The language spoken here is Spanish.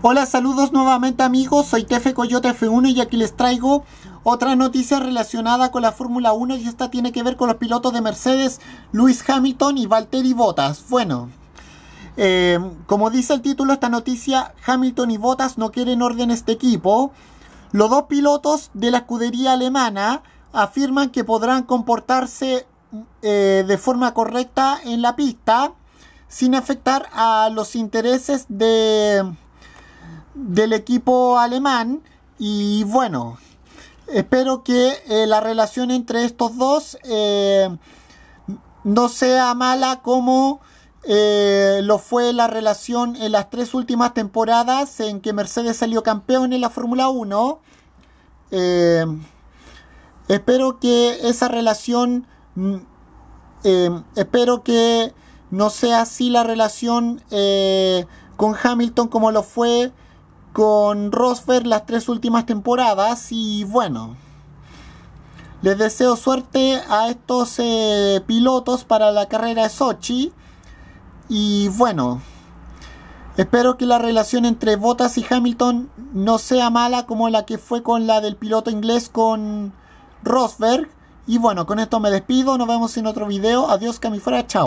Hola, saludos nuevamente amigos, soy Tefe Coyote F1 y aquí les traigo otra noticia relacionada con la Fórmula 1 y esta tiene que ver con los pilotos de Mercedes, Luis Hamilton y Valtteri Bottas. Bueno, eh, como dice el título esta noticia, Hamilton y Bottas no quieren orden este equipo. Los dos pilotos de la escudería alemana afirman que podrán comportarse eh, de forma correcta en la pista sin afectar a los intereses de del equipo alemán y bueno, espero que eh, la relación entre estos dos eh, no sea mala como eh, lo fue la relación en las tres últimas temporadas en que Mercedes salió campeón en la Fórmula 1. espero que esa relación, mm, espero que no sea así la relación con Hamilton como lo fue con Rosberg las tres últimas temporadas y bueno, les deseo suerte a estos eh, pilotos para la carrera de Sochi y bueno, espero que la relación entre Bottas y Hamilton no sea mala como la que fue con la del piloto inglés con Rosberg y bueno, con esto me despido, nos vemos en otro video, adiós Camifora, chao.